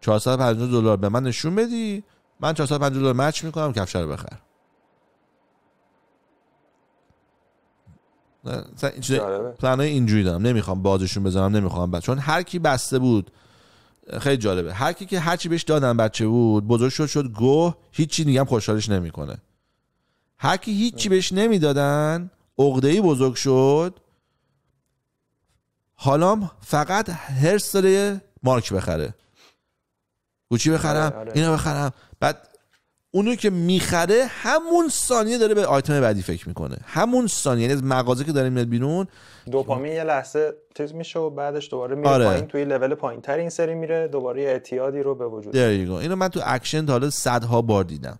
450 دلار به من نشون بدی من 450 دلار مچ میکنم کفش رو بخر پلن اینجوری دارم نمیخوام بازشون بزنم نمیخوام چون هر کی بسته بود خیلی جالبه هر کی که هرچی بهش دادن بچه بود بزرگ شد شد گوه هیچی دیگه هم خوشحالش نمیکنه هر کی هیچی بهش نمیدادن ای بزرگ شد حالا فقط هر ساله مارک بخره گوچی بخرم اینا آره، آره. اینو بخرم بعد اونو که میخره همون ثانیه داره به آیتم بعدی فکر میکنه همون ثانیه یعنی از مغازه که داره میاد بیرون دوپامین یه لحظه تیز میشه و بعدش دوباره میره آره. پایین توی لول پایین این سری میره دوباره اعتیادی رو به وجود میاره اینو من تو اکشن تا حالا صدها بار دیدم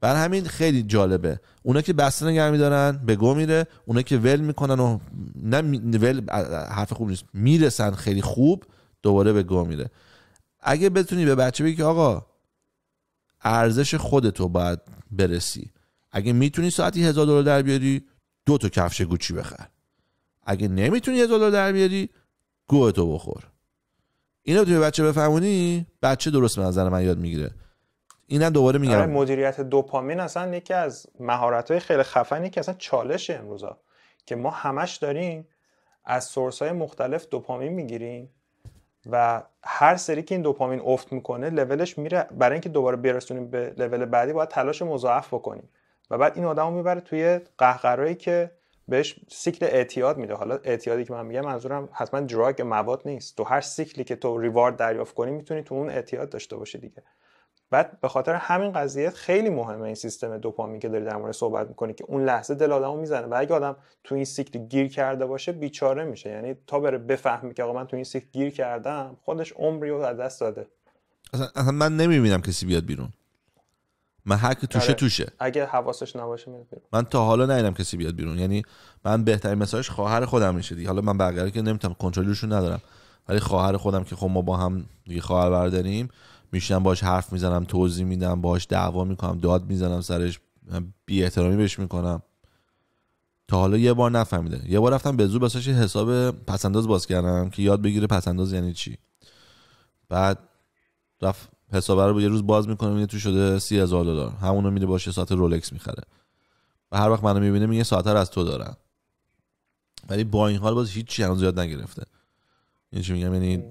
بر همین خیلی جالبه اونا که بسته نگه میدارن به گو میره اونا که ول میکنن و نه ول حرف خوب نیست میرسن خیلی خوب دوباره به گو میره اگه بتونی به بچه بگی که آقا ارزش خودتو باید برسی اگه میتونی ساعتی هزار دلار در بیاری دو تا کفش گوچی بخر اگه نمیتونی هزار دلار در بیاری گوهتو بخور اینو توی بچه بفهمونی بچه درست به نظر من یاد میگیره اینم دوباره میگم آره، مدیریت دوپامین اصلا یکی از مهارت خیلی خفنی که اصلا چالش امروزا که ما همش داریم از سورس های مختلف دوپامین میگیریم و هر سری که این دوپامین افت میکنه لولش میره برای اینکه دوباره برسونیم به لول بعدی باید تلاش مضاعف بکنیم و بعد این آدمو میبره توی قهقرایی که بهش سیکل اعتیاد میده حالا اعتیادی که من میگم منظورم حتما دراگ مواد نیست تو هر سیکلی که تو ریوارد دریافت کنی میتونی تو اون اعتیاد داشته باشی دیگه بعد به خاطر همین قضیه خیلی مهمه این سیستم دوپامین که داری در مورد صحبت میکنی که اون لحظه دل آدمو میزنه و اگه آدم تو این سیکل گیر کرده باشه بیچاره میشه یعنی تا بره بفهمی که آقا من تو این سیکل گیر کردم خودش عمری رو از دست داده اصلا من نمیبینم کسی بیاد بیرون من هر توشه آره. توشه اگه حواسش نباشه میاد من تا حالا ندیدم کسی بیاد بیرون یعنی من بهترین مثالش خواهر خودم میشه دیگه حالا من بقیه که نمیتونم کنترلشون ندارم ولی خواهر خودم که خب ما با هم دیگه خواهر برداریم میشینم باش حرف میزنم توضیح میدم باش دعوا میکنم داد میزنم سرش بی احترامی بهش میکنم تا حالا یه بار نفهمیده یه بار رفتم به زور بساش حساب پسنداز باز کردم که یاد بگیره پسنداز یعنی چی بعد رفت حساب رو یه روز باز میکنه میگه تو شده سی هزار دلار همونو میده باشه ساعت رولکس میخره و هر وقت منو میبینه میگه ساعت رو از تو دارم ولی با این حال باز هیچ هنوز یاد نگرفته این چی میگم یعنی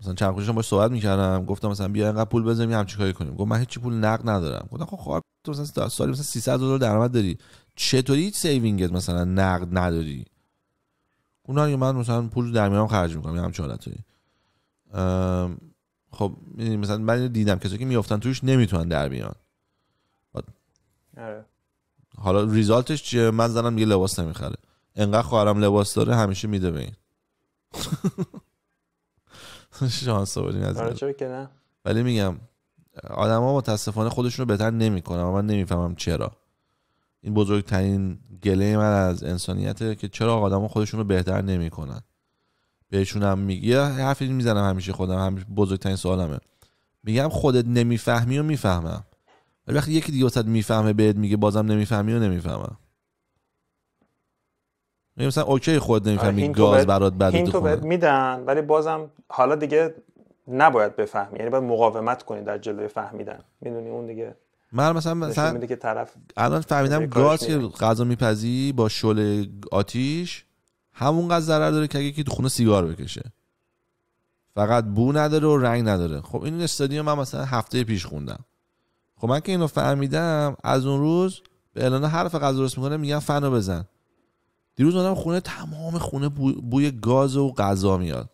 مثلا چند خوشم باش صحبت میکردم گفتم مثلا بیا اینقدر پول بزنیم همچین کاری کنیم گفت من هیچ پول نقد ندارم گفتم خب خواهر تو مثلا سالی مثلا 300 دلار درآمد داری چطوری سیوینگت مثلا نقد نداری اونا میگه من مثلا پول در میارم خرج میکنم یه همچین حالتایی خب مثلا من دیدم کسی که میافتن توش نمیتونن در بیان آره. حالا ریزالتش چیه من زنم یه لباس نمیخره انقدر خواهرم لباس داره همیشه میده به این شانس از آره، نه ولی میگم آدما متاسفانه خودشون رو بهتر نمیکنن و من نمیفهمم چرا این بزرگترین گله من از انسانیته که چرا آدما خودشون رو بهتر نمیکنن بهشون هم میگی یه حرفی میزنم همیشه خودم همیشه بزرگترین سوالمه میگم خودت نمیفهمی و میفهمم ولی وقتی یکی دیگه واسط میفهمه بهت میگه بازم نمیفهمی و نمیفهمم یعنی مثلا اوکی خود نمیفهمی آره، گاز برات بده تو میدن ولی بازم حالا دیگه نباید بفهمی یعنی باید مقاومت کنی در جلوی فهمیدن میدونی اون دیگه من مثلا مثلا طرف الان فهمیدم گاز که غذا میپزی با شل آتیش همون قدر ضرر داره که اگه کی تو خونه سیگار بکشه فقط بو نداره و رنگ نداره خب این استادیوم من مثلا هفته پیش خوندم خب من که اینو فهمیدم از اون روز به الان حرف قضا درست میکنه میگن فنو بزن دیروز آدم خونه تمام خونه بوی گاز و غذا میاد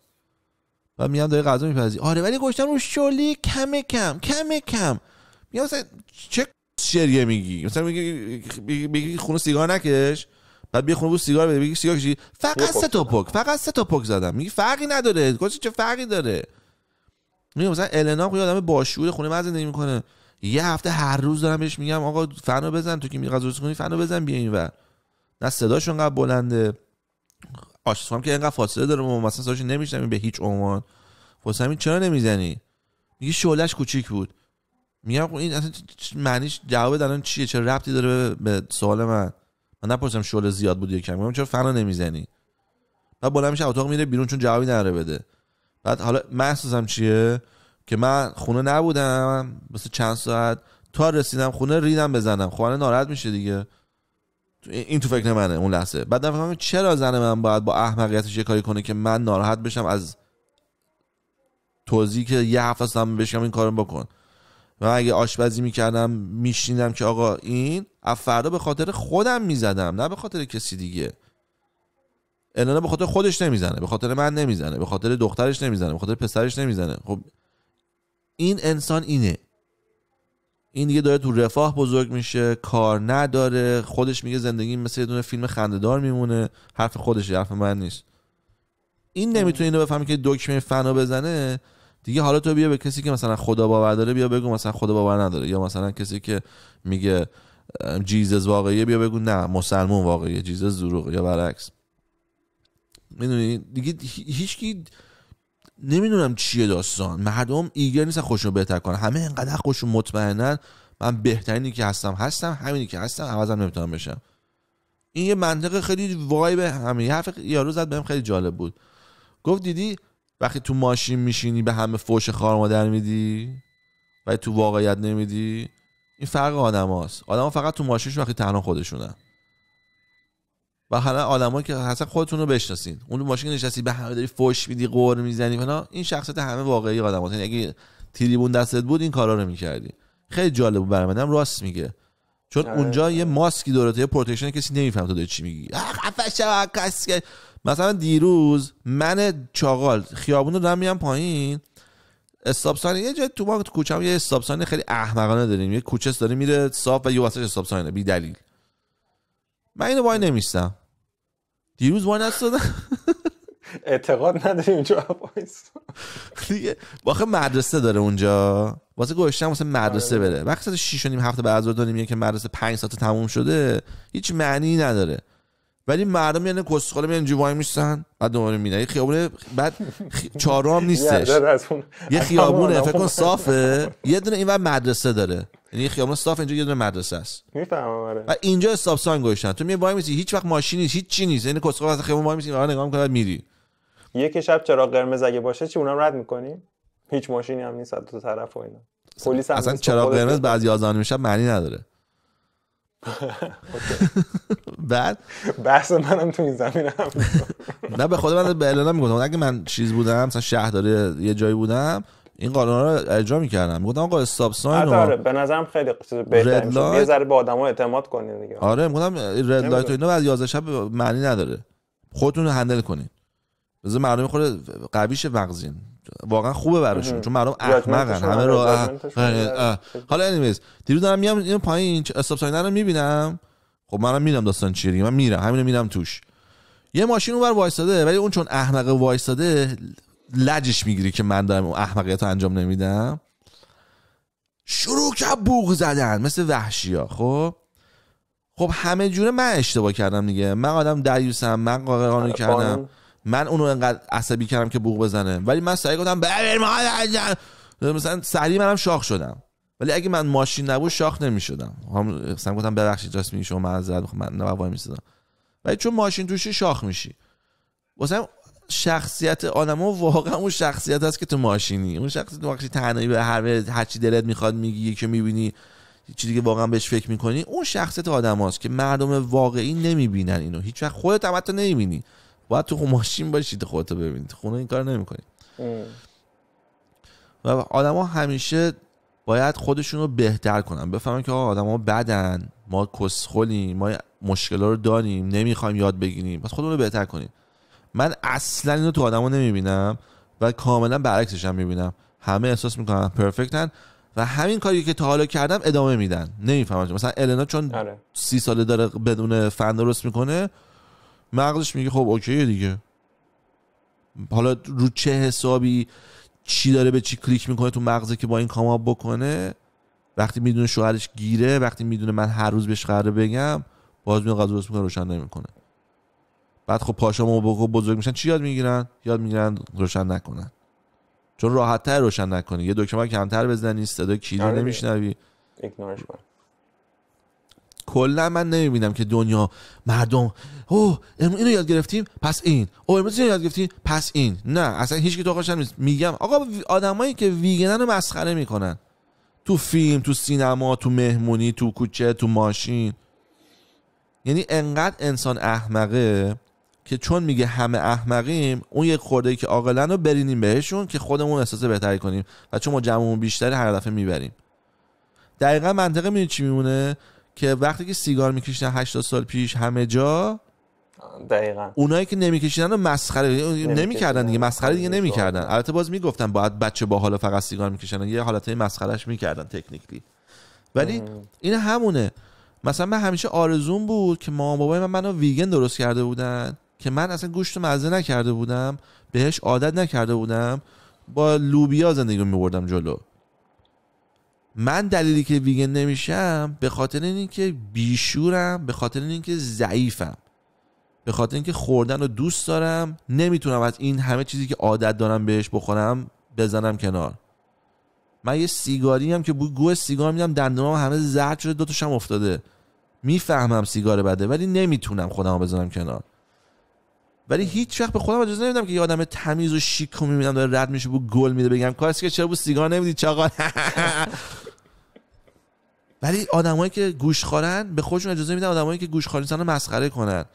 و میگم داری غذا میپزی آره ولی گوشتن رو شلی کم کم کم کم میگم مثلا چه شریه میگی مثلا میگی خونه سیگار نکش بعد بیا خونه بود سیگار بده میگی سیگار کشی فقط سه تا پک فقط سه تا پک زدم میگی فرقی نداره گوشش چه فرقی داره میگم مثلا النا یه آدم با خونه من زندگی میکنه یه هفته هر روز دارم بهش میگم آقا فنو بزن تو که میگی غذا کنی فنو بزن بیا اینور نه صداشون اونقدر بلنده آشتاس که اینقدر فاصله داره و مثلا صداش نمیشنم به هیچ عنوان واسه همین چرا نمیزنی میگه شعلش کوچیک بود میگم خب این اصلا معنیش جواب دادن چیه چرا ربطی داره به سوال من من نپرسم شعله زیاد بود یا کم میگم چرا فنا نمیزنی بعد بالا میشه اتاق میره بیرون چون جوابی نره بده بعد حالا محسوسم چیه که من خونه نبودم مثل چند ساعت تا رسیدم خونه ریدم بزنم خونه خب ناراحت میشه دیگه این تو فکر منه اون لحظه بعد فکر چرا زن من باید با احمقیتش یه کاری کنه که من ناراحت بشم از توضیح که یه هفته هم بشم این کارو بکن و اگه آشپزی میکردم میشنیدم که آقا این از فردا به خاطر خودم میزدم نه به خاطر کسی دیگه الان به خاطر خودش نمیزنه به خاطر من نمیزنه به خاطر دخترش نمیزنه به خاطر پسرش نمیزنه خب این انسان اینه این دیگه داره تو رفاه بزرگ میشه کار نداره خودش میگه زندگی مثل یه دونه فیلم خندهدار میمونه حرف خودش حرف من نیست این نمیتونه اینو بفهمی که دکمه فنا بزنه دیگه حالا تو بیا به کسی که مثلا خدا باور داره بیا بگو مثلا خدا باور نداره یا مثلا کسی که میگه جیزز واقعیه بیا بگو نه مسلمون واقعیه جیزز زروق یا برعکس میدونی دیگه هیچکی نمیدونم چیه داستان مردم ایگر نیستن خوشون بهتر کنن همه انقدر خوشون مطمئنن من بهترینی که هستم هستم همینی که هستم عوضم نمیتونم بشم این یه منطق خیلی به همه یه حرف یارو زد بهم خیلی جالب بود گفت دیدی وقتی تو ماشین میشینی به همه فوش خار مادر میدی و تو واقعیت نمیدی این فرق آدماست ها فقط تو ماشینش وقتی تنها خودشونن و حالا آدمایی که اصلا خودتون رو بشناسین اون ماشین نشستی به همه داری فوش میدی قور میزنی فنا این شخصیت همه واقعی آدم یعنی اگه تریبون دستت بود این کارا رو میکردی خیلی جالب بود برام راست میگه چون آره، اونجا یه آره. ماسکی داره یه پروتکشن کسی نمیفهمه تو داری چی میگی خفه کسی مثلا دیروز من چاغال خیابون رو میام پایین استاپ ساین یه جای تو ما هم یه استاپ خیلی احمقانه داریم یه کوچه داره میره صاف و یه واسه استاپ بی دلیل من اینو وای نمیستم دیروز وای نستادم اعتقاد نداری اونجا دیگه واخه مدرسه داره اونجا واسه گوشتم واسه مدرسه آره. بره وقتی 6 و نیم هفته بعد از ظهر که مدرسه 5 ساعت تموم شده هیچ معنی نداره ولی مردم یعنی کسخاله میان جوای میشن بعد دوباره میدن یه خیابونه بعد چهارم هم نیستش یه خیابونه فکر کن صافه یه دونه این مدرسه داره یعنی یه خیابون صاف اینجا یه دونه مدرسه است میفهمم آره و اینجا استاپ ساین گوشتن تو میای وای میسی هیچ وقت ماشینی نیست هیچ چی نیست یعنی کسخاله از خیابون وای میسی و آره، نگاه میکنی میری یک شب چرا قرمز اگه باشه چی اونم رد میکنی هیچ ماشینی هم نیست از دو طرف و اینا پلیس اصلا چرا قرمز بعضی از آن شب معنی نداره بعد بحث منم تو این زمین هم نه به خود من به اعلان میگفتم اگه من چیز بودم مثلا شهرداری یه جایی بودم این قانون رو اجرا میکردم میگفتم آقا استاپ آره، ساین آره به نظرم خیلی چیز بهتره یه ذره به آدما اعتماد کنین دیگه آره میگفتم رد لایت و اینا بعد 11 شب معنی نداره خودتون رو هندل کنین بذار مردم خود قویش وقزین واقعا خوبه براشون چون مردم احمقن همه رو آره، حالا انیمیز دیروز دارم میام این پایین استاپ رو میبینم خب منم میرم داستان چیه من میرم همینو میرم توش یه ماشین اونور وایستاده ولی اون چون احمق وایستاده لجش میگیری که من دارم احمقیت رو انجام نمیدم شروع که بوغ زدن مثل وحشی ها خب خب همه جوره من اشتباه کردم دیگه من آدم دریوسم من قاقرانو آره، کردم من اونو انقدر عصبی کردم که بوق بزنه ولی من سعی گفتم مثلا سری منم شاخ شدم ولی اگه من ماشین نبود شاخ نمیشدم هم خب، مثلا گفتم ببخشید راست میگی شما معذرت میخوام من نوای وای ولی چون ماشین توشی شاخ میشی مثلا شخصیت آدمو واقعا اون شخصیت هست که تو ماشینی اون شخصیت واقعا تنهایی به هر هر چی دلت میخواد میگی که میبینی چیزی که واقعا بهش فکر میکنی اون شخصیت آدم که مردم واقعی نمیبینن اینو هیچ وقت خودت هم حتی نمیبینی باید تو ماشین باشید ببینید خونه این کار نمیکنی و آدما همیشه باید خودشون رو بهتر کنن بفهمن که آدما بدن ما کسخلیم ما مشکلا رو داریم نمیخوایم یاد بگیریم پس خودمون رو بهتر کنیم من اصلا اینو تو آدما نمیبینم و کاملا برعکسش هم میبینم همه احساس میکنن پرفکتن و همین کاری که تا حالا کردم ادامه میدن نمیفهمم مثلا النا چون آره. سی ساله داره بدون فن درست میکنه مغزش میگه خب اوکی دیگه حالا رو چه حسابی چی داره به چی کلیک میکنه تو مغزه که با این کاماب بکنه وقتی میدونه شوهرش گیره وقتی میدونه من هر روز بهش قراره بگم باز میاد قضا میکنه روشن نمیکنه بعد خب پاشامو بگو بزرگ میشن چی یاد میگیرن یاد میگیرن روشن نکنن چون راحت تر روشن نکنی یه دکمه کمتر بزنی صدا کیلو آره نمیشنوی ایگنورش کلا من نمیبینم که دنیا مردم اوه اینو یاد گرفتیم پس این او امروز یاد گرفتیم پس این نه اصلا هیچ کی تو نیست میگم آقا آدمایی که ویگنن رو مسخره میکنن تو فیلم تو سینما تو مهمونی تو کوچه تو ماشین یعنی انقدر انسان احمقه که چون میگه همه احمقیم اون یک خورده که عاقلن رو برینیم بهشون که خودمون احساس بهتری کنیم و چون ما جمعمون بیشتری هر دفعه میبریم دقیقا منطقه میدونی چی میمونه که وقتی که سیگار میکشیدن 80 سال پیش همه جا دقیقا اونایی که نمیکشیدن رو مسخره نمیکردن دیگه مسخره دیگه نمیکردن البته باز میگفتن باید بچه با حالا فقط سیگار میکشن یه حالتای مسخرهش میکردن تکنیکلی ولی این همونه مثلا من همیشه آرزوم بود که ما بابای من منو ویگن درست کرده بودن که من اصلا گوشت مزه نکرده بودم بهش عادت نکرده بودم با لوبیا زندگی میبردم جلو من دلیلی که ویگن نمیشم به خاطر اینکه بیشورم به خاطر اینکه ضعیفم به خاطر اینکه خوردن رو دوست دارم نمیتونم از این همه چیزی که عادت دارم بهش بخورم بزنم کنار من یه سیگاری هم که بوی گوه سیگار میدم دندونام همه زرد شده هم افتاده میفهمم سیگار بده ولی نمیتونم خودم رو بزنم کنار ولی هیچ وقت به خودم اجازه نمیدم که یه آدم تمیز و شیک رو میبینم داره رد میشه بو گل میده بگم کارسی که چرا بو سیگار نمیدی چاقا ولی آدمایی که گوش خورن به خودشون اجازه میدن آدمایی که گوش خورن مسخره کنن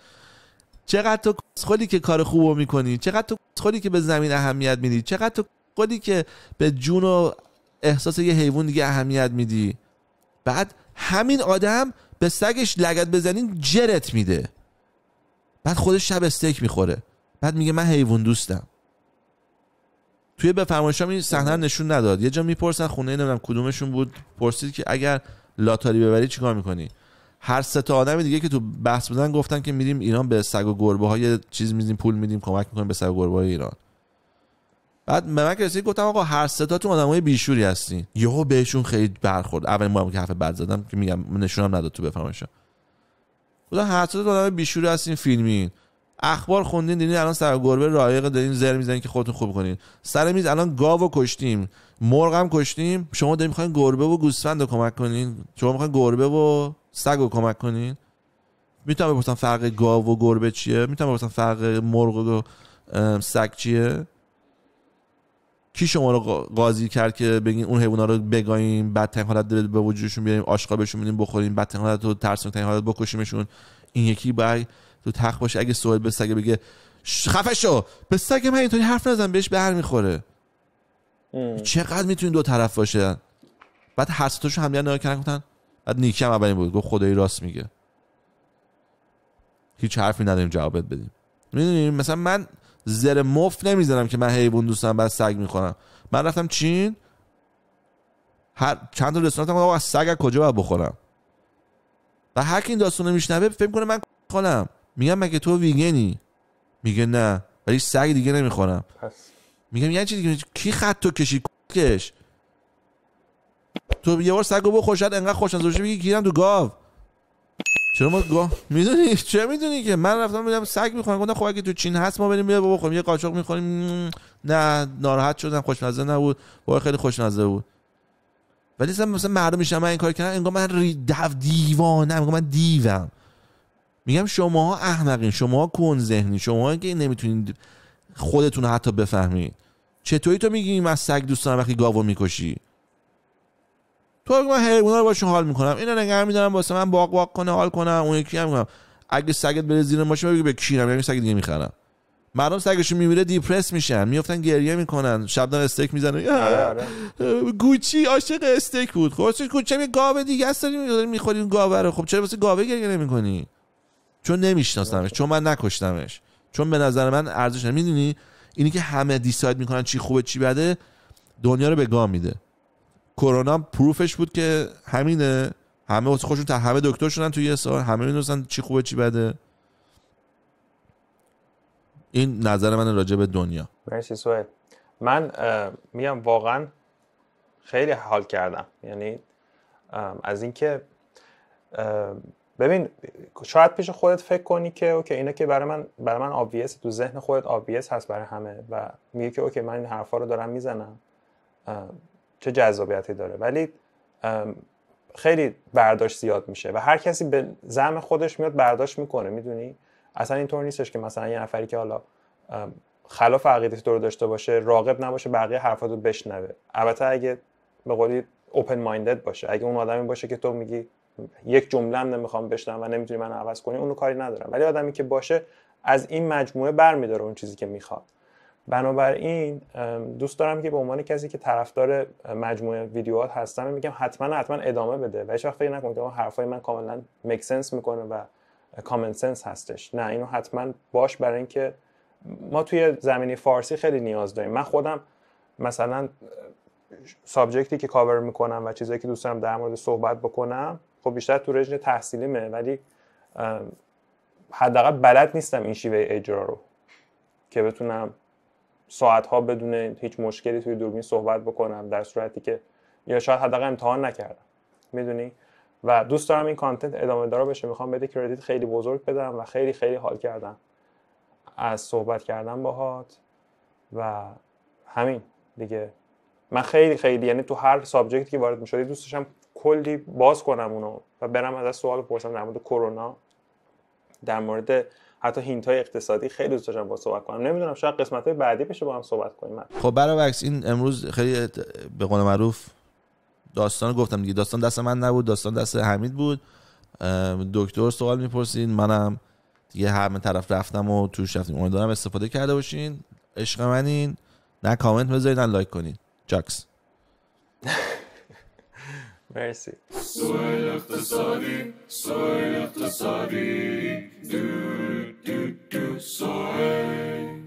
چقدر تو خودی که کار خوبو میکنی چقدر تو خودی که به زمین اهمیت میدی چقدر تو خودی که به جون و احساس یه حیوان دیگه اهمیت میدی بعد همین آدم به سگش لگت بزنین جرت میده بعد خودش شب استیک میخوره بعد میگه من حیوان دوستم توی بفرمایشام این صحنه نشون نداد یه جا میپرسن خونه نمیدونم کدومشون بود پرسید که اگر لاتاری ببری چیکار میکنی هر سه تا آدم دیگه که تو بحث بودن گفتن که میریم ایران به سگ و گربه های چیز میزیم پول میدیم کمک میکنیم به سگ و گربه های ایران بعد به من رسید گفتم آقا هر سه تاتون آدمای بیشوری هستین یهو بهشون خیلی برخورد اولین بارم که حرف بد زدم که میگم نشونم نداد تو بفهمش خدا هر سه تا آدم بیشوری هستین فیلمین اخبار خوندین دیدین الان سر گربه رایق دارین زر میزنین که خودتون خوب کنین سر میز الان گاو و کشتیم مرغ هم کشتیم شما دارین میخواین گربه و گوسفند رو کمک کنین شما میخواین گربه و سگ رو کمک کنین میتونم بپرسم فرق گاو و گربه چیه میتونم بپرسم فرق مرغ و سگ چیه کی شما رو قاضی کرد که بگین اون حیونا رو بگاییم بدترین حالت به وجودشون بیاریم آشقا بهشون بدیم بخوریم حالت رو ترسناک حالت بکشیمشون این یکی باید تو تخت باشه اگه سوال به سگ بگه خفه شو به سگ من اینطوری حرف نزن بهش بر میخوره چقدر میتونی دو طرف باشن بعد هر ستاشو همدیگه نگاه کردن گفتن بعد نیکی هم اولین بود گفت خدایی راست میگه هیچ حرفی نداریم جوابت بدیم میدونی مثلا من زر مف نمیزنم که من حیوان دوستم بعد سگ میخورم من رفتم چین هر چند تا رستوران سگ از کجا باید بخورم و هر کی این داستانو میشنوه فکر کنه من کنم میگم مگه تو ویگنی میگه نه ولی سگ دیگه نمیخورم میگم یعنی چی دیگه کی خط تو کشی کش تو یه بار سگو بخور شاید انقدر خوش از میگی گیرم تو گاو چرا ما گاو میدونی چه میدونی که من رفتم میدم سگ میخورم گفتم خب اگه تو چین هست ما بریم بیا بخوریم خب یه قاچاق میخوریم نه ناراحت شدم خوشمزه نبود وای خیلی خوشمزه بود ولی مثلا مردم میشن من این کار کردم انگار من دیوانم انگار من دیوم میگم شما احمقین شماها کن ذهنی شما که نمیتونید خودتون حتی بفهمید چطوری تو میگی من سگ دوست دارم وقتی گاوو میکشی تو من حیونا رو باشون حال میکنم اینا نگه میدارم واسه من باق باق کنه حال کنم اون یکی هم اگه سگت بره زیر ماشین بگی به کیرم یعنی سگ دیگه میخرم مردم سگشون میمیره دیپرس میشن میافتن گریه میکنن شب دارن استیک میزنه گوچی عاشق استیک بود خب چه گوچه یه گاوه دیگه است میخورین میخوریم رو خب چرا واسه گاوه گریه نمیکنی چون نمیشناسمش چون من نکشتمش چون به نظر من ارزش نداره میدونی اینی که همه دیساید میکنن چی خوبه چی بده دنیا رو به گام میده کرونا پروفش بود که همینه همه خودشون تا همه دکتر شدن توی یه سال همه میدونستن چی خوبه چی بده این نظر من راجع به دنیا مرسی سوه من میگم واقعا خیلی حال کردم یعنی از اینکه ببین شاید پیش خودت فکر کنی که اوکی اینا که برای من برای من تو ذهن خودت آویس هست برای همه و میگه که اوکی من این حرفا رو دارم میزنم چه جذابیتی داره ولی خیلی برداشت زیاد میشه و هر کسی به زم خودش میاد برداشت میکنه میدونی اصلا اینطور نیستش که مثلا یه نفری که حالا خلاف عقیده تو داشته باشه راقب نباشه بقیه رو بشنوه البته اگه به قولی اوپن مایندد باشه اگه اون آدمی باشه که تو میگی یک جمله هم نمیخوام بشنم و نمیتونی من عوض کنی اونو کاری ندارم ولی آدمی که باشه از این مجموعه برمیداره اون چیزی که میخواد بنابراین دوست دارم که به عنوان کسی که طرفدار مجموعه ویدیوهات هستم میگم حتما حتما ادامه بده و هیچ وقت فکر نکن که حرفای من کاملا مکسنس میکنه و کامن سنس هستش نه اینو حتما باش برای اینکه ما توی زمینی فارسی خیلی نیاز داریم من خودم مثلا سابجکتی که کاور میکنم و چیزایی که دوست دارم در مورد صحبت بکنم خب بیشتر تو رژن تحصیلیمه ولی حداقل بلد نیستم این شیوه اجرا رو که بتونم ها بدون هیچ مشکلی توی دوربین صحبت بکنم در صورتی که یا شاید حداقل امتحان نکردم میدونی و دوست دارم این کانتنت ادامه داره بشه میخوام بده کردیت خیلی بزرگ بدم و خیلی خیلی حال کردم از صحبت کردن باهات و همین دیگه من خیلی خیلی یعنی تو هر سابجکتی که وارد میشدی دوست داشتم کلی باز کنم اونو و برم ازش سوال بپرسم در مورد کرونا در مورد حتی هینت های اقتصادی خیلی دوست داشتم با صحبت کنم نمیدونم شاید قسمت های بعدی بشه با هم صحبت کنیم خب وکس این امروز خیلی به قول معروف داستان گفتم دیگه داستان دست من نبود داستان دست حمید بود دکتر سوال میپرسین منم دیگه همه طرف رفتم و توش رفتیم امیدوارم استفاده کرده باشین عشق منین نه کامنت بذارین نه لایک کنین جاکس Mersi. Söyle iktisadi, the iktisadi, Do do do söyle.